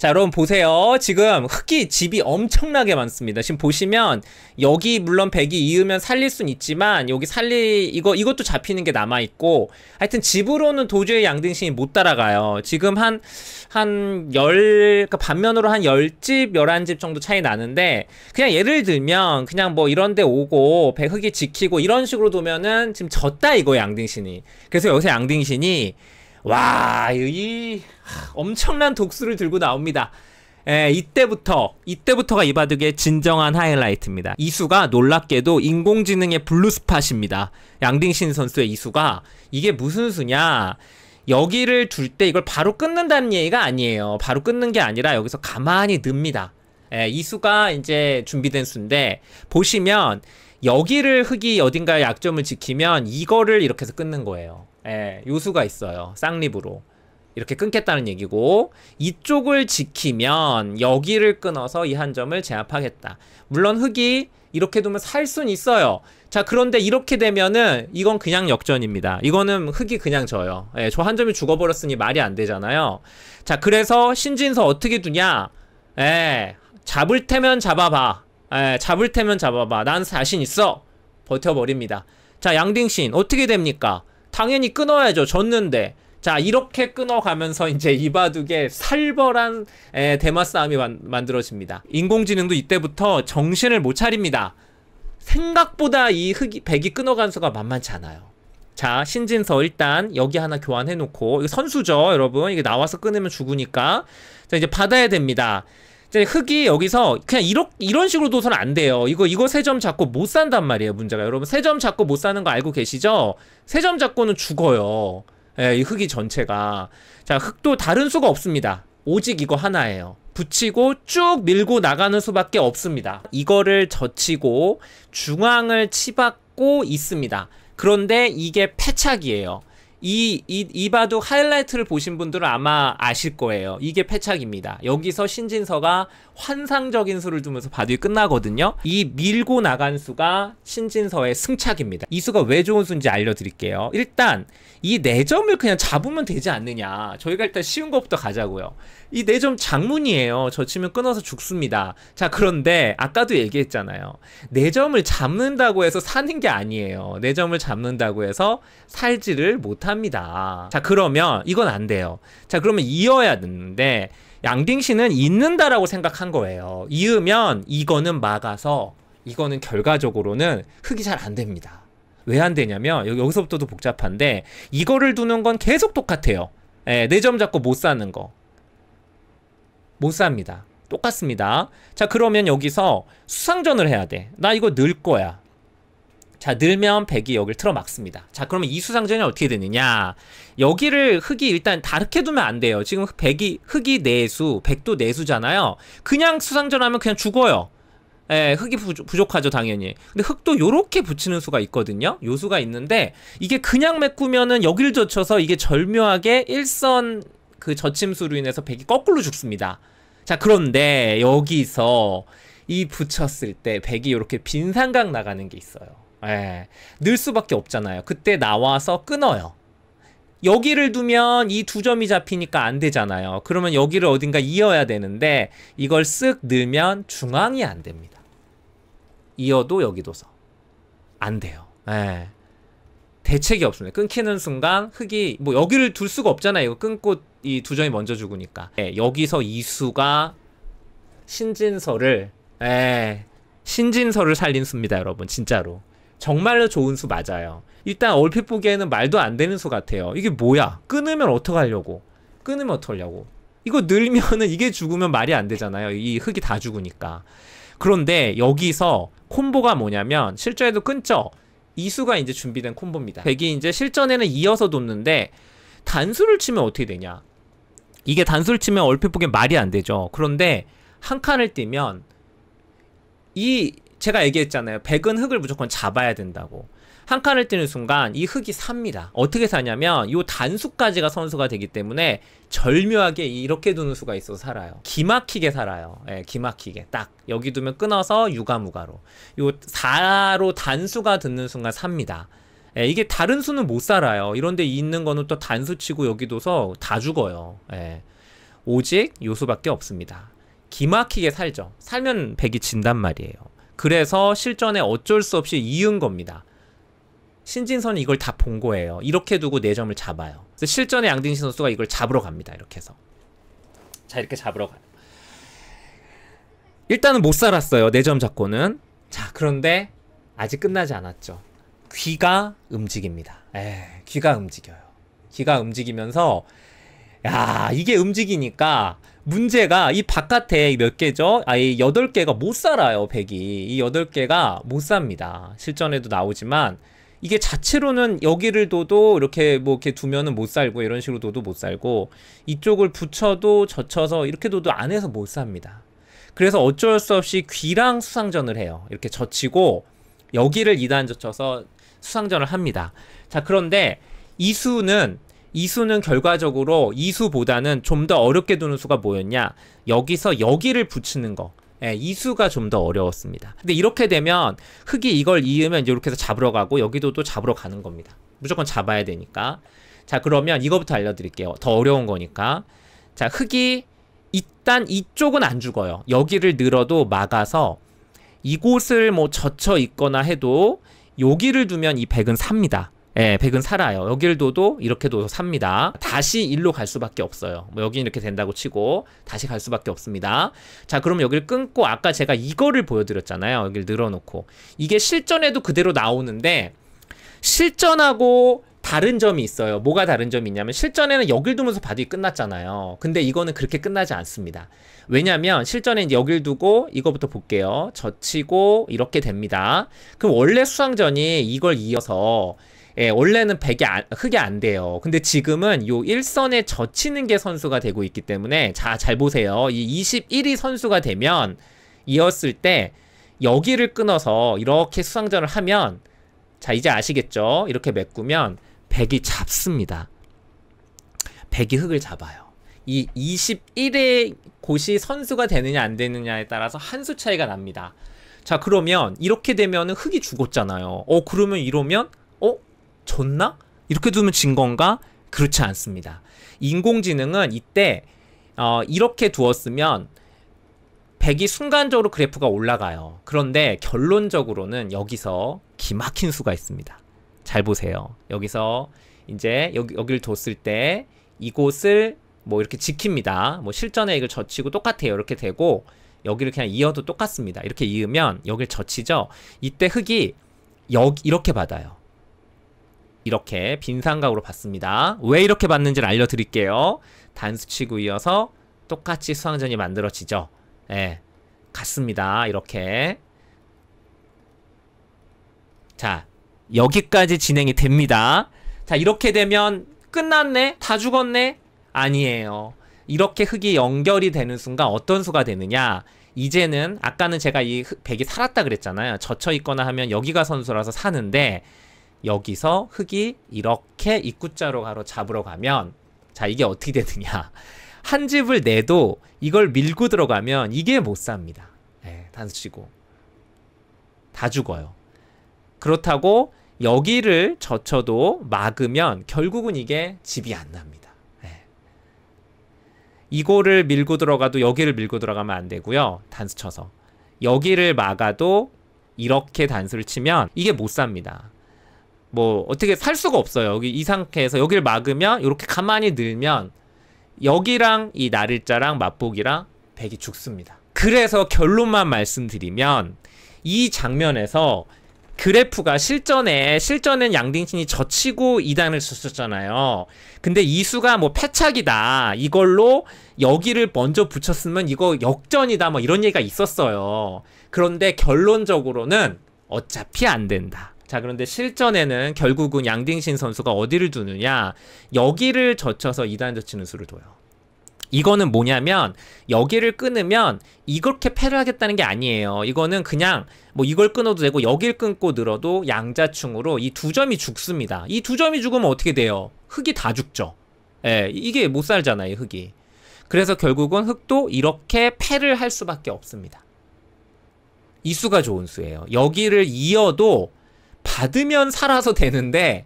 자 여러분 보세요 지금 흙이 집이 엄청나게 많습니다 지금 보시면 여기 물론 백이 이으면 살릴 순 있지만 여기 살리 이거 이것도 잡히는 게 남아있고 하여튼 집으로는 도저히 양등신이 못 따라가요 지금 한 한열 그러니까 반면으로 한1 0집1 1집 정도 차이 나는데 그냥 예를 들면 그냥 뭐 이런 데 오고 백 흙이 지키고 이런 식으로 두면은 지금 졌다 이거 양등신이 그래서 여기서 양등신이 와이 엄청난 독수를 들고 나옵니다. 에, 예, 이때부터 이때부터가 이바둑의 진정한 하이라이트입니다. 이수가 놀랍게도 인공지능의 블루스팟입니다. 양딩신 선수의 이수가 이게 무슨 수냐? 여기를 둘 때 이걸 바로 끊는다는 얘기가 아니에요. 바로 끊는 게 아니라 여기서 가만히 늡니다. 에, 예, 이수가 이제 준비된 수인데 보시면 여기를 흙이 어딘가에 약점을 지키면 이거를 이렇게 해서 끊는 거예요. 예, 요수가 있어요. 쌍립으로. 이렇게 끊겠다는 얘기고 이쪽을 지키면 여기를 끊어서 이 한 점을 제압하겠다. 물론 흑이 이렇게 두면 살 순 있어요. 자 그런데 이렇게 되면은 이건 그냥 역전입니다. 이거는 흑이 그냥 져요. 예, 저 한 점이 죽어버렸으니 말이 안 되잖아요. 자 그래서 신진서 어떻게 두냐? 예, 잡을 테면 잡아봐. 예, 잡을 테면 잡아봐. 난 자신 있어. 버텨버립니다. 자 양딩신 어떻게 됩니까? 당연히 끊어야죠. 졌는데 자 이렇게 끊어가면서 이제 이바둑의 살벌한 에, 대마 싸움이 만, 만들어집니다. 인공지능도 이때부터 정신을 못 차립니다. 생각보다 이흙이 백이 끊어간 수가 만만치 않아요. 자 신진서 일단 여기 하나 교환해놓고 선수죠 여러분 이게 나와서 끊으면 죽으니까 자 이제 받아야 됩니다 이제 흑이 여기서 그냥 이렇, 이런 식으로 도선 안 돼요 이거 이거 세 점 잡고 못 산단 말이에요 문제가 여러분 세 점 잡고 못 사는 거 알고 계시죠? 세 점 잡고는 죽어요 예, 이 흙이 전체가 자 흙도 다른 수가 없습니다 오직 이거 하나예요 붙이고 쭉 밀고 나가는 수밖에 없습니다 이거를 젖히고 중앙을 치받고 있습니다 그런데 이게 패착이에요 이, 이, 이 바둑 하이라이트를 보신 분들은 아마 아실 거예요. 이게 패착입니다. 여기서 신진서가 환상적인 수를 두면서 바둑이 끝나거든요. 이 밀고 나간 수가 신진서의 승착입니다. 이 수가 왜 좋은 수인지 알려드릴게요. 일단 이 내점을 네 그냥 잡으면 되지 않느냐. 저희가 일단 쉬운 것부터 가자고요. 이 내점 네 장문이에요. 저 치면 끊어서 죽습니다. 자 그런데 아까도 얘기했잖아요. 내점을 네 잡는다고 해서 사는 게 아니에요. 내점을 잡는다고 해서 살지를 못하는 합니다자 그러면 이건 안 돼요. 자 그러면 이어야 되는데 양딩 씨는 있는다라고 생각한 거예요. 이으면 이거는 막아서 이거는 결과적으로는 흙이 잘 안 됩니다. 왜 안 되냐면 여기, 여기서부터도 복잡한데 이거를 두는 건 계속 똑같아요. 예, 내점 네 잡고 못 사는 거. 못 삽니다. 똑같습니다. 자 그러면 여기서 수상전을 해야 돼. 나 이거 늘 거야. 자 늘면 백이 여기를 틀어막습니다. 자 그러면 이수상전이 어떻게 되느냐 여기를 흙이 일단 다르게 두면 안 돼요. 지금 백이 흙이 내수 네 백도 내수잖아요. 네 그냥 수상전하면 그냥 죽어요. 예, 흙이 부족하죠 당연히 근데 흙도 요렇게 붙이는 수가 있거든요 요수가 있는데 이게 그냥 메꾸면은 여길 젖혀서 이게 절묘하게 일선 그젖힘수로 인해서 백이 거꾸로 죽습니다 자 그런데 여기서 이 붙였을 때 백이 요렇게 빈 삼각 나가는 게 있어요 예. 늘 수밖에 없잖아요. 그때 나와서 끊어요. 여기를 두면 이 두 점이 잡히니까 안 되잖아요. 그러면 여기를 어딘가 이어야 되는데 이걸 쓱 넣으면 중앙이 안 됩니다. 이어도 여기 도서안 돼요. 예. 대책이 없습니다. 끊기는 순간 흙이 뭐 여기를 둘 수가 없잖아요. 이거 끊고 이 두 점이 먼저 죽으니까. 예. 여기서 이수가 신진서를 예. 신진서를 살린 수입니다, 여러분. 진짜로. 정말로 좋은 수 맞아요. 일단 얼핏 보기에는 말도 안 되는 수 같아요. 이게 뭐야? 끊으면 어떡하려고? 끊으면 어떡하려고? 이거 늘면은 이게 죽으면 말이 안 되잖아요. 이 흙이 다 죽으니까. 그런데 여기서 콤보가 뭐냐면 실전에도 끊죠. 이수가 이제 준비된 콤보입니다. 백이 이제 실전에는 이어서 돕는데 단수를 치면 어떻게 되냐? 이게 단수를 치면 얼핏 보기엔 말이 안 되죠. 그런데 한 칸을 뛰면 이 제가 얘기했잖아요. 백은 흙을 무조건 잡아야 된다고. 한 칸을 뜨는 순간 이 흙이 삽니다. 어떻게 사냐면 요 단수까지가 선수가 되기 때문에 절묘하게 이렇게 두는 수가 있어서 살아요. 기막히게 살아요. 예, 기막히게. 딱 여기 두면 끊어서 유가무가로. 요 4로 단수가 듣는 순간 삽니다. 예, 이게 다른 수는 못 살아요. 이런데 있는 거는 또 단수치고 여기 둬서 다 죽어요. 예. 오직 요수밖에 없습니다. 기막히게 살죠. 살면 백이 진단 말이에요. 그래서 실전에 어쩔 수 없이 이은 겁니다. 신진선이 이걸 다 본 거예요. 이렇게 두고 4점을 잡아요. 실전에 양딩신 선수가 이걸 잡으러 갑니다. 이렇게 해서. 자, 이렇게 잡으러 가요. 일단은 못 살았어요. 4점 잡고는. 자, 그런데 아직 끝나지 않았죠. 귀가 움직입니다. 에, 귀가 움직여요. 귀가 움직이면서 야, 이게 움직이니까 문제가 이 바깥에 몇 개죠? 아예 8 개가 못 살아요, 백이. 이8 개가 못 삽니다. 실전에도 나오지만 이게 자체로는 여기를 둬도 이렇게 뭐 이렇게 두면은 못 살고 이런 식으로 둬도 못 살고 이쪽을 붙여도 젖혀서 이렇게 둬도 안에서 못 삽니다. 그래서 어쩔 수 없이 귀랑 수상전을 해요. 이렇게 젖히고 여기를 이단 젖혀서 수상전을 합니다. 자, 그런데 이수는 이수는 결과적으로 이수보다는 좀 더 어렵게 두는 수가 뭐였냐 여기서 여기를 붙이는 거 예, 이수가 좀 더 어려웠습니다 근데 이렇게 되면 흙이 이걸 이으면 이렇게 해서 잡으러 가고 여기도 또 잡으러 가는 겁니다 무조건 잡아야 되니까 자 그러면 이거부터 알려드릴게요 더 어려운 거니까 자 흙이 일단 이쪽은 안 죽어요 여기를 늘어도 막아서 이곳을 뭐 젖혀 있거나 해도 여기를 두면 이 백은 삽니다 예, 백은 살아요. 여길 둬도 이렇게 둬도 삽니다. 다시 일로 갈 수밖에 없어요. 뭐 여기 이렇게 된다고 치고 다시 갈 수밖에 없습니다. 자, 그럼 여기를 끊고 아까 제가 이거를 보여드렸잖아요. 여기를 늘어놓고 이게 실전에도 그대로 나오는데 실전하고 다른 점이 있어요. 뭐가 다른 점이 있냐면 실전에는 여길 두면서 바둑이 끝났잖아요. 근데 이거는 그렇게 끝나지 않습니다. 왜냐면 하 실전에 여길 두고 이거부터 볼게요. 젖히고 이렇게 됩니다. 그럼 원래 수상전이 이걸 이어서 예, 원래는 백이 안, 흙이 안 돼요. 근데 지금은 요 일선에 젖히는 게 선수가 되고 있기 때문에 자, 잘 보세요. 이2 1이 선수가 되면 이었을 때 여기를 끊어서 이렇게 수상전을 하면 자, 이제 아시겠죠? 이렇게 메꾸면 백이 잡습니다. 백이 흙을 잡아요. 이 21의 곳이 선수가 되느냐 안 되느냐에 따라서 한 수 차이가 납니다. 자, 그러면 이렇게 되면 흙이 죽었잖아요. 어, 그러면 이러면 줬나? 이렇게 두면 진 건가? 그렇지 않습니다. 인공지능은 이때 어, 이렇게 두었으면 100이 순간적으로 그래프가 올라가요. 그런데 결론적으로는 여기서 기막힌 수가 있습니다. 잘 보세요. 여기서 이제 여기, 여기를 뒀을 때 이곳을 뭐 이렇게 지킵니다. 뭐 실전에 이걸 젖히고 똑같아요. 이렇게 되고 여기를 그냥 이어도 똑같습니다. 이렇게 이으면 여기를 젖히죠. 이때 흙이 여, 이렇게 받아요. 이렇게 빈상각으로 봤습니다. 왜 이렇게 봤는지를 알려드릴게요. 단수치고 이어서 똑같이 수항전이 만들어지죠. 예, 같습니다. 이렇게 자 여기까지 진행이 됩니다. 자 이렇게 되면 끝났네? 다 죽었네? 아니에요. 이렇게 흙이 연결이 되는 순간 어떤 수가 되느냐 이제는 아까는 제가 이 흙, 백이 살았다 그랬잖아요. 젖혀 있거나 하면 여기가 선수라서 사는데 여기서 흙이 이렇게 입구자로 가로 잡으러 가면 자 이게 어떻게 되느냐 한 집을 내도 이걸 밀고 들어가면 이게 못 삽니다 네, 단수치고 다 죽어요 그렇다고 여기를 젖혀도 막으면 결국은 이게 집이 안 납니다 네. 이거를 밀고 들어가도 여기를 밀고 들어가면 안 되고요 단수 쳐서 여기를 막아도 이렇게 단수를 치면 이게 못 삽니다 뭐 어떻게 살 수가 없어요. 여기 이 상태에서 여기를 막으면 이렇게 가만히 늘면 여기랑 이 나릴자랑 맛보기랑 백이 죽습니다. 그래서 결론만 말씀드리면 이 장면에서 그래프가 실전에 실전엔 양딩신이 젖히고 이단을 썼었잖아요. 근데 이 수가 뭐 패착이다. 이걸로 여기를 먼저 붙였으면 이거 역전이다. 뭐 이런 얘기가 있었어요. 그런데 결론적으로는 어차피 안 된다. 자 그런데 실전에는 결국은 양딩신 선수가 어디를 두느냐 여기를 젖혀서 2단 젖히는 수를 둬요. 이거는 뭐냐면 여기를 끊으면 이렇게 패를 하겠다는 게 아니에요. 이거는 그냥 뭐 이걸 끊어도 되고 여길 끊고 늘어도 양자충으로 이 두 점이 죽습니다. 이 두 점이 죽으면 어떻게 돼요? 흙이 다 죽죠. 예, 이게 못 살잖아요, 흙이. 그래서 결국은 흙도 이렇게 패를 할 수밖에 없습니다. 이 수가 좋은 수예요. 여기를 이어도 받으면 살아서 되는데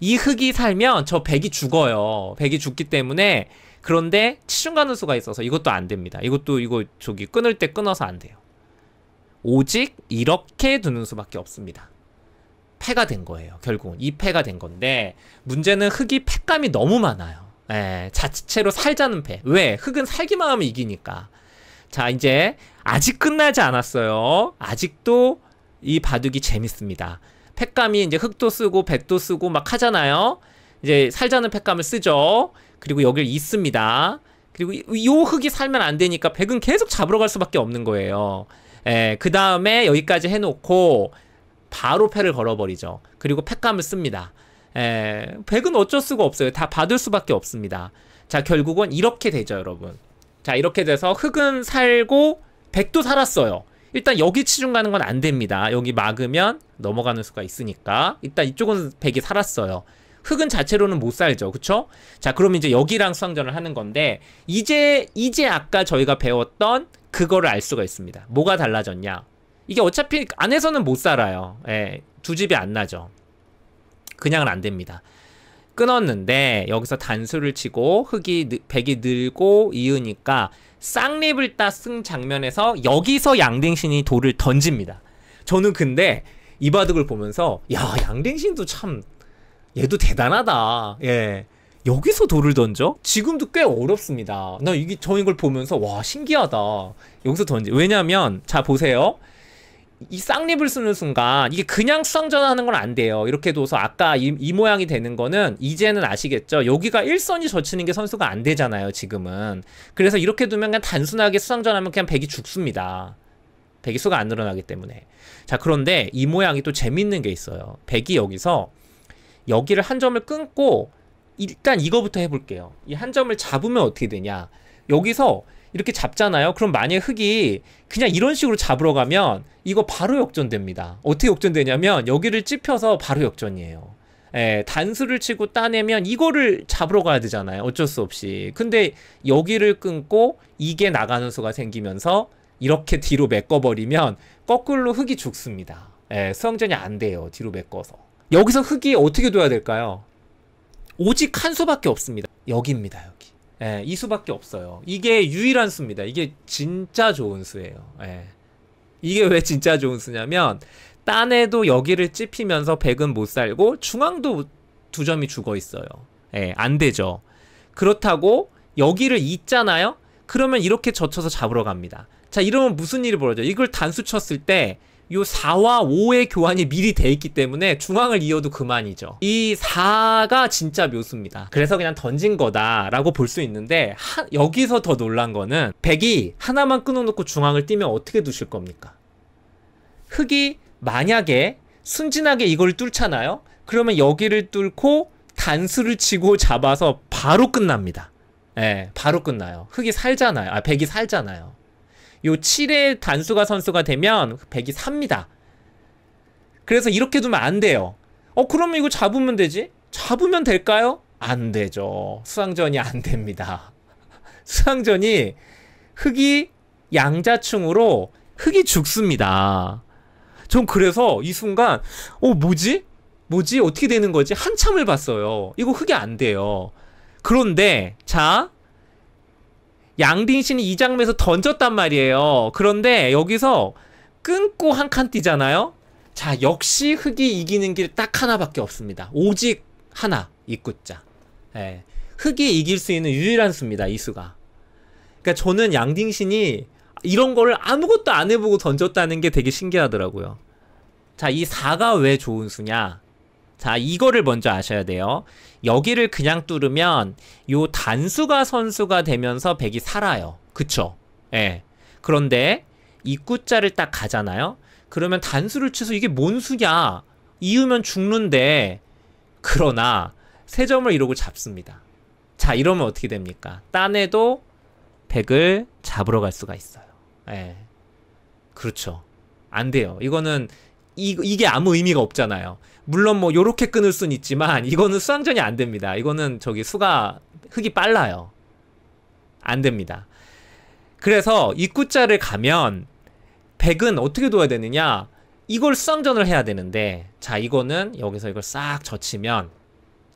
이 흙이 살면 저 백이 죽어요. 백이 죽기 때문에 그런데 치중 가능수가 있어서 이것도 안 됩니다. 이것도 이거 저기 끊을 때 끊어서 안 돼요. 오직 이렇게 두는 수밖에 없습니다. 패가 된 거예요. 결국은 이 패가 된 건데 문제는 흙이 패감이 너무 많아요. 예, 자체로 살자는 패. 왜? 흙은 살기만 하면 이기니까. 자 이제 아직 끝나지 않았어요. 아직도 이 바둑이 재밌습니다. 팩감이 이제 흙도 쓰고 백도 쓰고 막 하잖아요. 이제 살자는 팩감을 쓰죠. 그리고 여길 있습니다. 그리고 요 흙이 살면 안 되니까 백은 계속 잡으러 갈 수밖에 없는 거예요. 예, 그 다음에 여기까지 해놓고 바로 패를 걸어버리죠. 그리고 팩감을 씁니다. 예, 백은 어쩔 수가 없어요. 다 받을 수밖에 없습니다. 자, 결국은 이렇게 되죠, 여러분. 자, 이렇게 돼서 흙은 살고 백도 살았어요. 일단 여기 치중 가는 건 안 됩니다. 여기 막으면 넘어가는 수가 있으니까 일단 이쪽은 백이 살았어요. 흙은 자체로는 못 살죠. 그쵸? 자, 그럼 이제 여기랑 수상전을 하는 건데 이제 이제 아까 저희가 배웠던 그거를 알 수가 있습니다. 뭐가 달라졌냐? 이게 어차피 안에서는 못 살아요. 예, 두 집이 안 나죠. 그냥은 안 됩니다. 끊었는데 여기서 단수를 치고 흙이 백이 늘고 이으니까 쌍립을 따 쓴 장면에서 여기서 양댕신이 돌을 던집니다. 저는 근데 이 바둑을 보면서 야 양댕신도 참 얘도 대단하다. 예. 여기서 돌을 던져? 지금도 꽤 어렵습니다. 나 이게 저 이걸 보면서 와 신기하다. 여기서 던지. 왜냐면 자 보세요. 이 쌍립을 쓰는 순간 이게 그냥 수상전환하는 건 안 돼요 이렇게 둬서 아까 이, 이, 모양이 되는 거는 이제는 아시겠죠 여기가 1선이 젖히는 게 선수가 안 되잖아요 지금은 그래서 이렇게 두면 그냥 단순하게 수상전하면 그냥 백이 죽습니다 백이 수가 안 늘어나기 때문에 자 그런데 이 모양이 또 재밌는 게 있어요 백이 여기서 여기를 한 점을 끊고 일단 이거부터 해볼게요 이 한 점을 잡으면 어떻게 되냐 여기서 이렇게 잡잖아요. 그럼 만약 흙이 그냥 이런 식으로 잡으러 가면 이거 바로 역전됩니다. 어떻게 역전되냐면 여기를 찝혀서 바로 역전이에요. 예, 단수를 치고 따내면 이거를 잡으러 가야 되잖아요. 어쩔 수 없이. 근데 여기를 끊고 이게 나가는 수가 생기면서 이렇게 뒤로 메꿔버리면 거꾸로 흙이 죽습니다. 예, 수영전이 안 돼요. 뒤로 메꿔서. 여기서 흙이 어떻게 둬야 될까요? 오직 한 수밖에 없습니다. 여기입니다. 예, 이 수밖에 없어요. 이게 유일한 수입니다. 이게 진짜 좋은 수예요. 예. 이게 왜 진짜 좋은 수냐면 딴에도 여기를 찝히면서 백은 못 살고 중앙도 두 점이 죽어 있어요. 예, 안 되죠. 그렇다고 여기를 잇잖아요 그러면 이렇게 젖혀서 잡으러 갑니다. 자, 이러면 무슨 일이 벌어져? 이걸 단수 쳤을 때요 4와 5의 교환이 미리 돼 있기 때문에 중앙을 이어도 그만이죠. 이 4가 진짜 묘수입니다. 그래서 그냥 던진 거다라고 볼 수 있는데 하, 여기서 더 놀란 거는 백이 하나만 끊어놓고 중앙을 뛰면 어떻게 두실 겁니까? 흑이 만약에 순진하게 이걸 뚫잖아요? 그러면 여기를 뚫고 단수를 치고 잡아서 바로 끝납니다. 예, 바로 끝나요. 흑이 살잖아요. 아, 백이 살잖아요. 요 7의 단수가 선수가 되면 100이 3입니다. 그래서 이렇게 두면 안 돼요. 어 그러면 이거 잡으면 되지? 잡으면 될까요? 안 되죠. 수상전이 안 됩니다. 수상전이 흙이 양자충으로 흙이 죽습니다. 전 그래서 이 순간 어 뭐지? 뭐지? 어떻게 되는 거지? 한참을 봤어요. 이거 흙이 안 돼요. 그런데 자 양딩신이이 장면에서 던졌단 말이에요. 그런데 여기서 끊고 한 칸 뛰잖아요. 자, 역시 흑이 이기는 길 딱 하나밖에 없습니다. 오직 하나, 이끝자. 예. 흑이 이길 수 있는 유일한 수입니다, 이 수가. 그러니까 저는 양딩신이 이런 거를 아무것도 안 해보고 던졌다는 게 되게 신기하더라고요. 자, 이 4가 왜 좋은 수냐? 자, 이거를 먼저 아셔야 돼요. 여기를 그냥 뚫으면 요 단수가 선수가 되면서 백이 살아요. 그쵸? 예. 그런데 입구자를 딱 가잖아요. 그러면 단수를 치서 이게 뭔 수냐? 이으면 죽는데 그러나 세 점을 이러고 잡습니다. 자, 이러면 어떻게 됩니까? 딴에도 백을 잡으러 갈 수가 있어요. 예. 그렇죠. 안 돼요. 이거는 이, 이게 아무 의미가 없잖아요. 물론 뭐 요렇게 끊을 순 있지만 이거는 수상전이안 됩니다. 이거는 저기 수가 흙이 빨라요. 안 됩니다. 그래서 입구자를 가면 백은 어떻게 둬야 되느냐? 이걸 수상전을 해야 되는데 자 이거는 여기서 이걸 싹 젖히면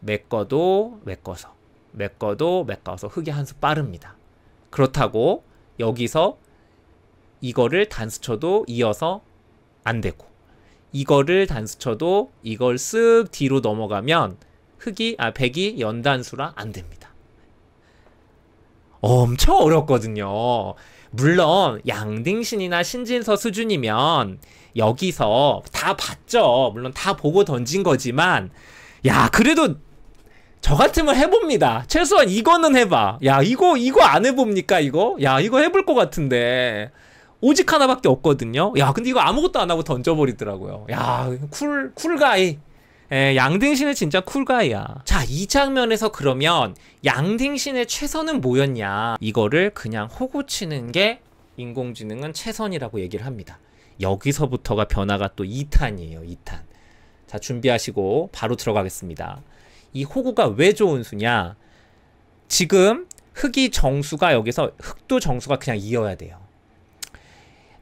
메꿔도 메꿔서 메꿔도 메꿔서 흙이 한 수 빠릅니다. 그렇다고 여기서 이거를 단수쳐도 이어서 안 되고 이거를 단수쳐도 이걸 쓱 뒤로 넘어가면 흑이 아 백이 연단수라 안 됩니다. 엄청 어렵거든요. 물론 양등신이나 신진서 수준이면 여기서 다 봤죠. 물론 다 보고 던진 거지만 야 그래도 저 같으면 해봅니다. 최소한 이거는 해봐. 야 이거 이거 안 해봅니까 이거? 야 이거 해볼 것 같은데. 오직 하나밖에 없거든요. 야, 근데 이거 아무것도 안 하고 던져버리더라고요. 야, 쿨, 쿨가이. 예, 양등신은 진짜 쿨가이야. 자, 이 장면에서 그러면 양등신의 최선은 뭐였냐. 이거를 그냥 호구치는 게 인공지능은 최선이라고 얘기를 합니다. 여기서부터가 변화가 또 2탄이에요, 2탄. 자, 준비하시고 바로 들어가겠습니다. 이 호구가 왜 좋은 수냐? 지금 흑이 정수가 여기서 흑도 정수가 그냥 이어야 돼요.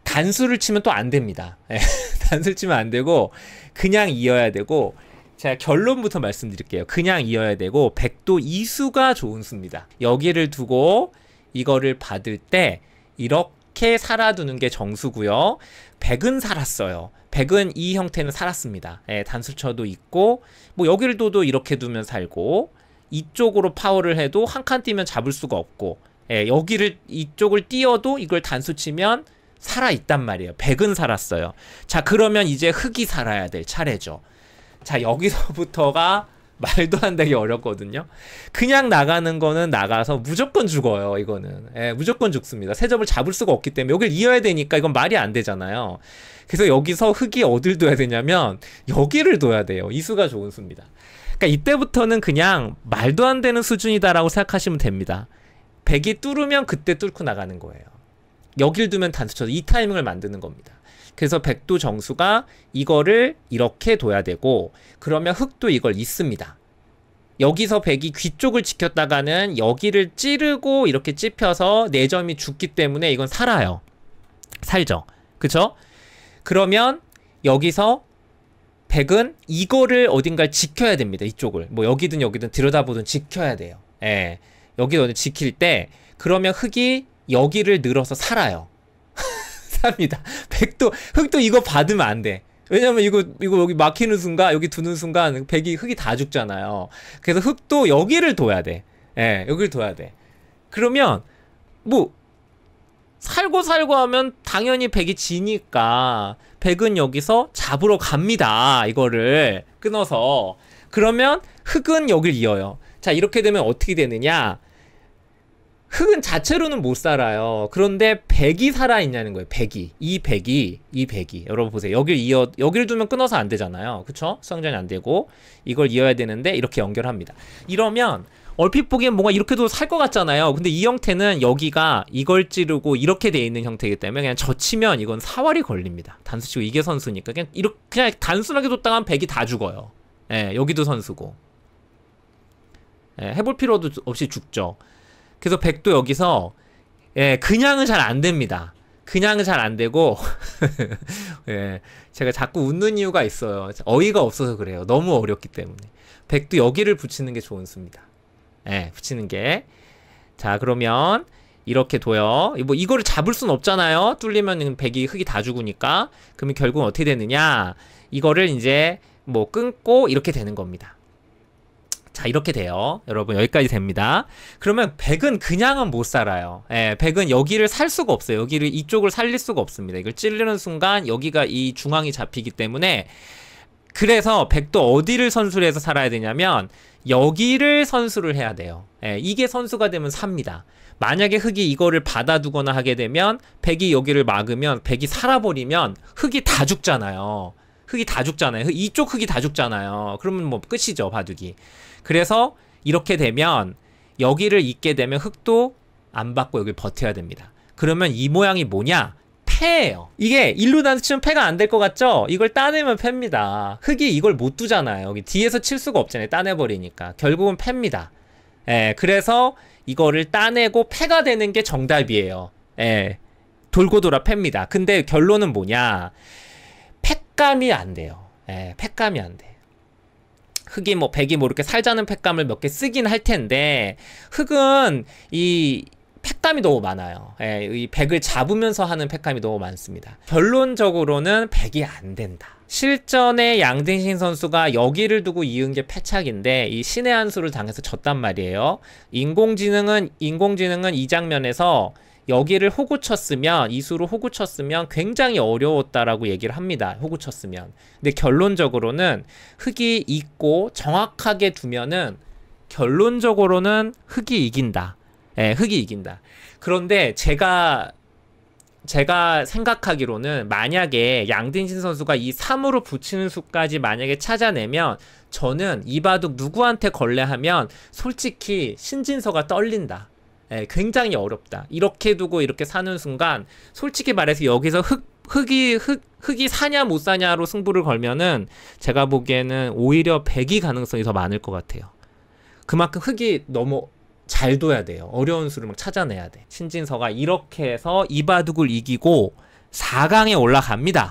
단수를 치면 또 안 됩니다. 예, 단수를 치면 안 되고 그냥 이어야 되고 제가 결론부터 말씀드릴게요. 그냥 이어야 되고 백도 이수가 좋은 수입니다. 여기를 두고 이거를 받을 때 이렇게 살아두는 게 정수고요. 백은 살았어요. 백은 이 형태는 살았습니다. 예, 단수쳐도 있고 뭐 여기를 둬도 이렇게 두면 살고 이쪽으로 파워를 해도 한 칸 뛰면 잡을 수가 없고 예, 여기를 이쪽을 띄어도 이걸 단수치면 살아 있단 말이에요. 백은 살았어요. 자, 그러면 이제 흙이 살아야 될 차례죠. 자, 여기서부터가 말도 안 되게 어렵거든요. 그냥 나가는 거는 나가서 무조건 죽어요. 이거는 예, 무조건 죽습니다. 세접을 잡을 수가 없기 때문에 여길 이어야 되니까 이건 말이 안 되잖아요. 그래서 여기서 흙이 어딜 둬야 되냐면 여기를 둬야 돼요. 이 수가 좋은 수입니다. 그러니까 이때부터는 그냥 말도 안 되는 수준이다라고 생각하시면 됩니다. 백이 뚫으면 그때 뚫고 나가는 거예요. 여길 두면 단수쳐서 이 타이밍을 만드는 겁니다. 그래서 백도 정수가 이거를 이렇게 둬야 되고 그러면 흑도 이걸 있습니다. 여기서 백이 귀 쪽을 지켰다가는 여기를 찌르고 이렇게 찝혀서 내점이 네 죽기 때문에 이건 살아요. 살죠. 그쵸? 그러면 여기서 백은 이거를 어딘가를 지켜야 됩니다. 이쪽을. 뭐 여기든 여기든 들여다보든 지켜야 돼요. 예. 여기든 지킬 때 그러면 흑이 여기를 늘어서 살아요. 삽니다. 백도 흙도 이거 받으면 안 돼. 왜냐면 이거 이거 여기 막히는 순간 여기 두는 순간 백이 흙이 다 죽잖아요. 그래서 흙도 여기를 둬야 돼. 예, 여기를 둬야 돼. 그러면 뭐 살고 살고 하면 당연히 백이 지니까 백은 여기서 잡으러 갑니다. 이거를 끊어서 그러면 흙은 여길 이어요. 자, 이렇게 되면 어떻게 되느냐? 흙은 자체로는 못 살아요. 그런데 백이 살아있냐는 거예요. 백이. 이 백이. 이 백이. 여러분 보세요. 여기를 이어, 여기를 두면 끊어서 안 되잖아요. 그쵸? 수상전이 안 되고, 이걸 이어야 되는데, 이렇게 연결합니다. 이러면, 얼핏 보기엔 뭔가 이렇게도 살 것 같잖아요. 근데 이 형태는 여기가 이걸 찌르고 이렇게 돼 있는 형태이기 때문에 그냥 젖히면 이건 사활이 걸립니다. 단수치고 이게 선수니까 그냥 이렇게 그냥 단순하게 뒀다가 백이 다 죽어요. 예, 여기도 선수고. 예, 해볼 필요도 없이 죽죠. 그래서 백도 여기서 예, 그냥은 잘 안 됩니다. 그냥은 잘 안 되고 예, 제가 자꾸 웃는 이유가 있어요. 어이가 없어서 그래요. 너무 어렵기 때문에. 백도 여기를 붙이는 게 좋은 수입니다. 예, 붙이는 게. 자, 그러면 이렇게 둬요. 뭐 이거를 잡을 순 없잖아요. 뚫리면 백이 흙이 다 죽으니까. 그러면 결국은 어떻게 되느냐? 이거를 이제 뭐 끊고 이렇게 되는 겁니다. 자, 이렇게 돼요. 여러분, 여기까지 됩니다. 그러면 100은 그냥은 못 살아요. 예, 100은 여기를 살 수가 없어요. 여기를, 이쪽을 살릴 수가 없습니다. 이걸 찌르는 순간 여기가 이 중앙이 잡히기 때문에 그래서 100도 어디를 선수해서 살아야 되냐면 여기를 선수를 해야 돼요. 예, 이게 선수가 되면 삽니다. 만약에 흙이 이거를 받아두거나 하게 되면 백이 여기를 막으면 백이 살아버리면 흙이 다 죽잖아요. 흙이 다 죽잖아요. 이쪽 흙이 다 죽잖아요. 그러면 뭐 끝이죠, 바둑이. 그래서 이렇게 되면 여기를 잇게 되면 흙도 안 받고 여기 버텨야 됩니다. 그러면 이 모양이 뭐냐? 폐예요 이게 일로 나치면 폐가안 될 것 같죠? 이걸 따내면 패입니다. 흙이 이걸 못 두잖아요. 여기 뒤에서 칠 수가 없잖아요. 따내버리니까. 결국은 패입니다. 예, 그래서 이거를 따내고 폐가 되는 게 정답이에요. 예, 돌고 돌아 팹니다. 근데 결론은 뭐냐? 팩감이 안 돼요. 예, 팩감이 안 돼. 흑이 뭐 백이 뭐 이렇게 살자는 팩감을 몇 개 쓰긴 할 텐데 흑은 이 팩감이 너무 많아요. 예, 이 백을 잡으면서 하는 팩감이 너무 많습니다. 결론적으로는 백이 안 된다. 실전에 양등신 선수가 여기를 두고 이은 게 패착인데 이 신의 한 수를 당해서 졌단 말이에요. 인공지능은 인공지능은 이 장면에서 여기를 호구 쳤으면 이수로 호구 쳤으면 굉장히 어려웠다라고 얘기를 합니다. 호구 쳤으면. 근데 결론적으로는 흑이 있고 정확하게 두면은 결론적으로는 흑이 이긴다. 예, 흑이 이긴다. 그런데 제가 제가 생각하기로는 만약에 양딘신 선수가 이 3으로 붙이는 수까지 만약에 찾아내면 저는 이바둑 누구한테 걸레하면 솔직히 신진서가 떨린다. 예, 굉장히 어렵다. 이렇게 두고 이렇게 사는 순간 솔직히 말해서 여기서 흙 흑이 흑 흑이 사냐 못 사냐로 승부를 걸면은 제가 보기에는 오히려 백이 가능성이 더 많을 것 같아요. 그만큼 흙이 너무 잘 둬야 돼요. 어려운 수를 막 찾아내야 돼. 신진서가 이렇게 해서 이바둑을 이기고 4강에 올라갑니다.